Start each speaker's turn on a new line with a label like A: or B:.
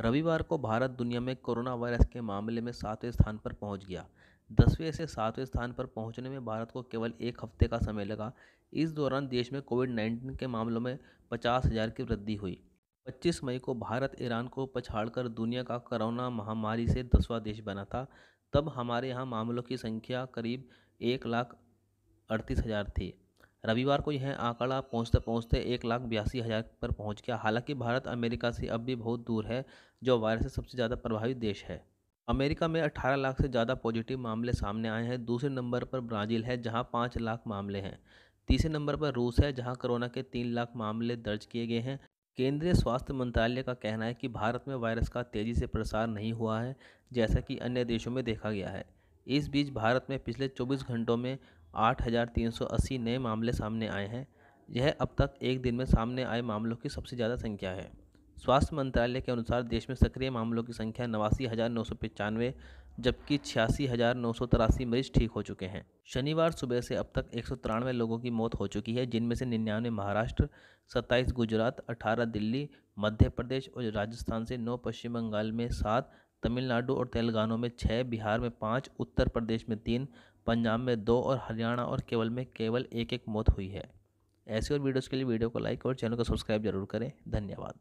A: रविवार को भारत दुनिया में कोरोना वायरस के मामले में सातवें स्थान पर पहुंच गया दसवें से सातवें स्थान पर पहुंचने में भारत को केवल एक हफ्ते का समय लगा इस दौरान देश में कोविड नाइन्टीन के मामलों में पचास हज़ार की वृद्धि हुई 25 मई को भारत ईरान को पछाड़कर दुनिया का कोरोना महामारी से दसवां देश बना था तब हमारे यहाँ मामलों की संख्या करीब एक लाख अड़तीस हज़ार थी रविवार को यह आंकड़ा पहुंचते पहुंचते एक लाख बयासी हज़ार पर पहुंच गया हालांकि भारत अमेरिका से अब भी बहुत दूर है जो वायरस से सबसे ज़्यादा प्रभावित देश है अमेरिका में 18 लाख से ज़्यादा पॉजिटिव मामले सामने आए हैं दूसरे नंबर पर ब्राज़ील है जहां 5 लाख मामले हैं तीसरे नंबर पर रूस है जहां कोरोना के 3 लाख मामले दर्ज किए गए हैं केंद्रीय स्वास्थ्य मंत्रालय का कहना है कि भारत में वायरस का तेज़ी से प्रसार नहीं हुआ है जैसा कि अन्य देशों में देखा गया है इस बीच भारत में पिछले 24 घंटों में 8,380 नए मामले सामने आए हैं यह अब तक एक दिन में सामने आए मामलों की सबसे ज़्यादा संख्या है स्वास्थ्य मंत्रालय के अनुसार देश में सक्रिय मामलों की संख्या नवासी हज़ार नौ सौ पचानवे जबकि छियासी हज़ार नौ सौ तिरासी मरीज ठीक हो चुके हैं शनिवार सुबह से अब तक एक सौ तिरानवे लोगों की मौत हो चुकी है जिनमें से निन्यानवे महाराष्ट्र सत्ताईस गुजरात अठारह दिल्ली मध्य प्रदेश और राजस्थान से नौ पश्चिम बंगाल में सात तमिलनाडु और तेलंगाना में छः बिहार में पाँच उत्तर प्रदेश में तीन पंजाब में दो और हरियाणा और केवल में केवल एक एक मौत हुई है ऐसी और वीडियोज़ के लिए वीडियो को लाइक और चैनल को सब्सक्राइब जरूर करें धन्यवाद